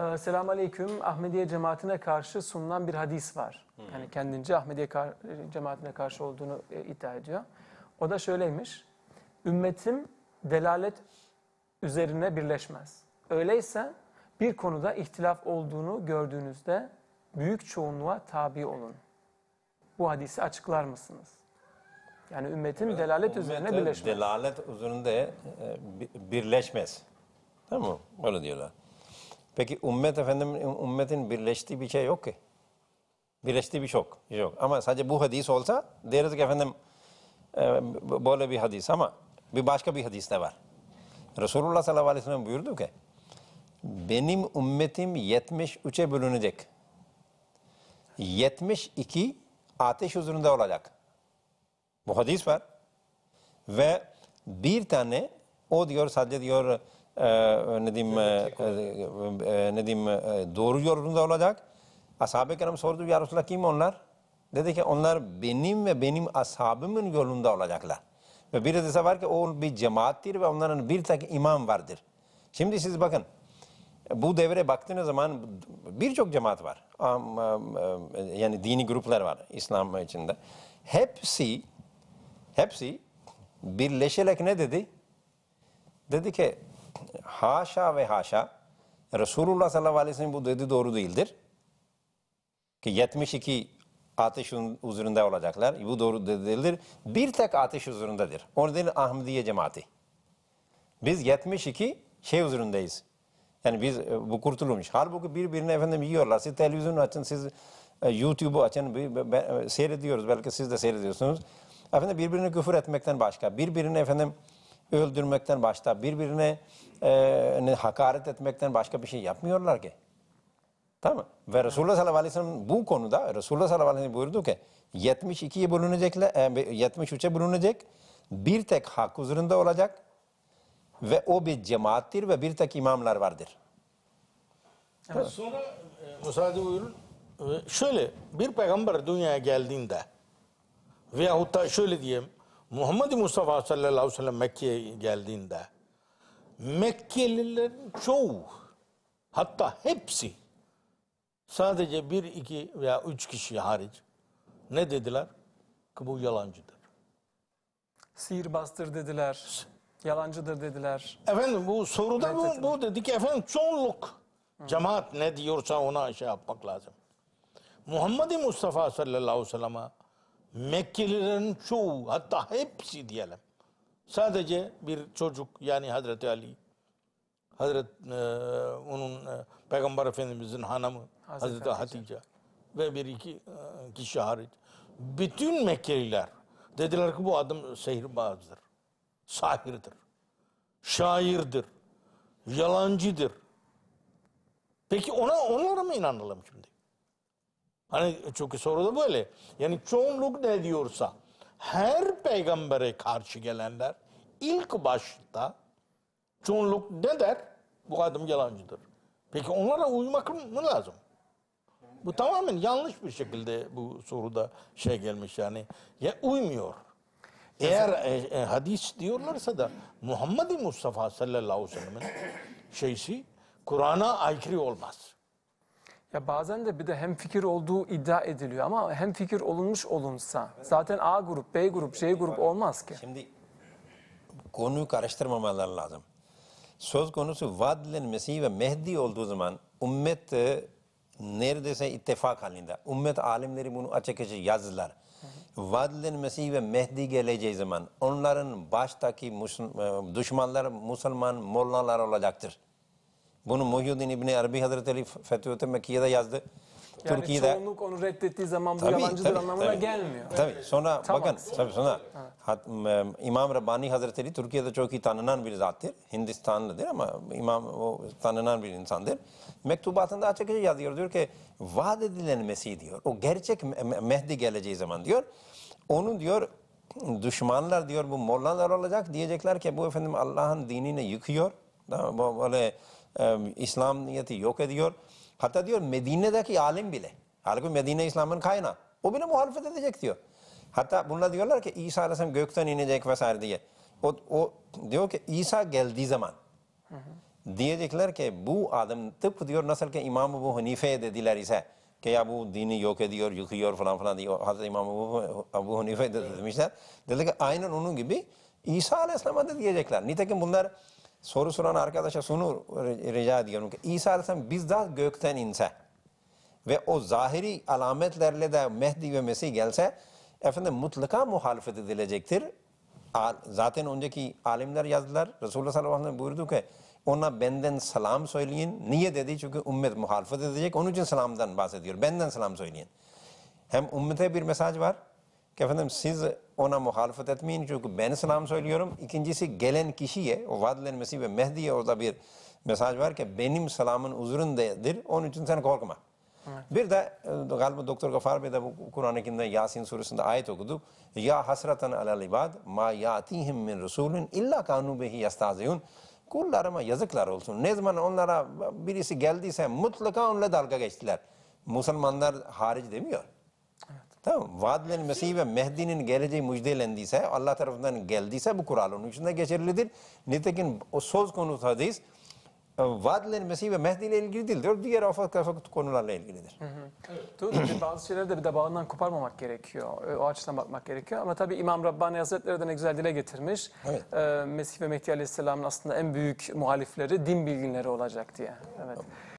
e, ee, selam aleyküm Ahmediye cemaatine karşı sunulan bir hadis var. Hı. Hmm. Yani kendince Ahmediye kar cemaatine karşı olduğunu e, iddia ediyor. O da şöyleymiş. Ümmetim delalet üzerine birleşmez. Öyleyse bir konuda ihtilaf olduğunu gördüğünüzde büyük çoğunluğa tabi olun. Bu hadisi açıklar mısınız? Yani ümmetim evet, delalet ümmetim üzerine birleşmez. Delalet üzerinde e, birleşmez. Tamam mı? Böyle diyorlar. Peki ümmet efendim ümmetin birleştiği bir şey yok ki. Birleştiği şey bir şey yok. Ama sadece bu hadis olsa deriz ki efendim e, böyle bir hadis ama bir başka bir hadis de var. Resulullah sallallahu aleyhi ve sellem buyurdu ki benim ümmetim 73'e bölünecek. 72 ateş huzurunda olacak. Bu hadis var. Ve bir tane o diyor sadece diyor ee, ne diyeyim, e, e, e, ne diyeyim doğru yorumda olacak. Ashab-ı kiram sordu ya Resulallah kim onlar? Dedi ki onlar benim ve benim ashabımın yolunda olacaklar. Ve bir hadise var ki o bir cemaattir ve onların bir tek imam vardır. Şimdi siz bakın bu devre baktığınız zaman birçok cemaat var. Yani dini gruplar var İslam içinde. Hepsi hepsi birleşerek ne dedi? Dedi ki haşa ve haşa Resulullah sallallahu aleyhi ve sellem bu dedi doğru değildir. Ki 72 ateş üzerinde olacaklar. Bu doğru değildir. Bir tek ateş üzerindedir. Onun değil Ahmediye cemaati. Biz 72 şey üzerindeyiz. Yani biz e, bu kurtulmuş. Halbuki birbirine efendim yiyorlar. Siz televizyonu açın, siz e, YouTube'u açın, e, seyrediyoruz. Belki siz de seyrediyorsunuz. Efendim birbirine küfür etmekten başka, birbirine efendim öldürmekten başta birbirine e, hakaret etmekten başka bir şey yapmıyorlar ki. Tamam Ve Resulullah sallallahu aleyhi ve sellem bu konuda Resulullah sallallahu aleyhi ve sellem buyurdu ki 72'ye bölünecekler, 73'e bulunacak, bir tek hak huzurunda olacak ve o bir cemaattir ve bir tek imamlar vardır. Evet. Sonra e, müsaade buyurun. E, şöyle bir peygamber dünyaya geldiğinde veyahut da şöyle diyeyim Muhammed Mustafa sallallahu aleyhi ve sellem Mekke'ye geldiğinde Mekkelilerin çoğu hatta hepsi sadece bir iki veya üç kişi hariç ne dediler? Ki bu yalancıdır. Sihirbastır dediler. Yalancıdır dediler. Efendim bu soruda bu, bu ki efendim çoğunluk. Cemaat ne diyorsa ona şey yapmak lazım. Muhammed Mustafa sallallahu aleyhi ve sellem'e Mekkelilerin çoğu hatta hepsi diyelim. Sadece bir çocuk yani Hazreti Ali, Hazret e, onun e, Peygamber Efendimizin hanımı Hazreti, Hazreti Hatice ve bir iki e, kişi hariç. Bütün Mekkeliler dediler ki bu adam sehirbazdır, sahirdir, şairdir, yalancıdır. Peki ona onlara mı inanalım şimdi? Hani çünkü soruda böyle. Yani çoğunluk ne diyorsa her peygambere karşı gelenler ilk başta çoğunluk ne der? Bu adam yalancıdır. Peki onlara uymak mı lazım? Bu tamamen yanlış bir şekilde bu soruda şey gelmiş yani. Ya uymuyor. Eğer e, e, hadis diyorlarsa da Muhammed Mustafa sallallahu aleyhi ve sellem'in şeysi Kur'an'a aykırı olmaz. Ya bazen de bir de hem fikir olduğu iddia ediliyor ama hem fikir olunmuş olunsa zaten A grup, B grup, C grup olmaz ki. Şimdi konuyu karıştırmamaları lazım. Söz konusu vaadilen Mesih ve Mehdi olduğu zaman ümmet e, neredeyse ittifak halinde. Ümmet alimleri bunu açık açık yazdılar. Vaadilen Mesih ve Mehdi geleceği zaman onların baştaki e, düşmanlar Müslüman mollalar olacaktır. Bunu Muhyuddin İbni Arabi Hazretleri Ali Fethiye'de Mekke'de yazdı. Yani Türkiye'de çoğunluk onu reddettiği zaman bu tabii, yabancıdır tabii, anlamına tabii. gelmiyor. Tabii evet. sonra Tam bakın tabii sonra evet. İmam Rabbani Hazretleri Türkiye'de çok iyi tanınan bir zattır. Hindistanlıdır ama imam o tanınan bir insandır. Mektubatında açıkça yazıyor diyor ki vaat edilen Mesih diyor. O gerçek Mehdi geleceği zaman diyor. Onu diyor düşmanlar diyor bu mollalar olacak diyecekler ki bu efendim Allah'ın dinini yıkıyor. Böyle İslam niyeti yok ediyor. Hatta diyor Medine'deki alim bile. Halbuki Medine İslam'ın kaynağı. O bile muhalefet edecek diyor. Hatta bunlar diyorlar ki İsa Aleyhisselam gökten inecek vesaire diye. O, o diyor ki İsa geldiği zaman hı hı. diyecekler ki bu adam tıpkı diyor nasıl ki İmam bu Hanife dediler ise ki ya bu dini yok ediyor, yıkıyor falan falan diyor. Hazreti İmam bu Ebu Hanife de demişler. Dediler ki aynen onun gibi İsa Aleyhisselam'a da diyecekler. Nitekim bunlar soru soran arkadaşa şunu rica ediyorum ki İsa Aleyhisselam bizzat gökten inse ve o zahiri alametlerle de Mehdi ve Mesih gelse efendim mutlaka muhalefet edilecektir. Zaten önceki alimler yazdılar. Resulullah sallallahu aleyhi ve sellem buyurdu ki ona benden selam söyleyin. Niye dedi? Çünkü ümmet muhalefet edecek. Onun için selamdan bahsediyor. Benden selam söyleyin. Hem ümmete bir mesaj var. Ki efendim siz ona muhalefet etmeyin çünkü ben selam söylüyorum. İkincisi gelen kişiye, o vaat edilen Mesih ve Mehdi'ye orada bir mesaj var ki benim selamın üzerindedir. Onun için sen korkma. Evet. Bir de e, galiba Doktor Gafar Bey de Kur'an-ı Yasin suresinde ayet okudu. Ya hasreten alel ibad ma yatihim min resulün illa kanu bihi yastaziyun. Kullarıma yazıklar olsun. Ne zaman onlara birisi geldiyse mutlaka onunla dalga geçtiler. Müslümanlar hariç demiyor. Tamam Vaadilerin Mesih ve Mehdi'nin geleceği müjdelendiyse, Allah tarafından geldiyse bu kural onun için de geçerlidir. Nitekim o söz konusu hadis e, vaadilerin Mesih ve Mehdi ile ilgili değildir. Diğer afak tefak konularla ilgilidir. Hı hı. Evet. Bazı şeyleri de bir de bağından koparmamak gerekiyor. E, o açıdan bakmak gerekiyor. Ama tabii İmam Rabbani Hazretleri de ne güzel dile getirmiş. Evet. Ee, Mesih ve Mehdi Aleyhisselam'ın aslında en büyük muhalifleri din bilginleri olacak diye. Evet. Tamam.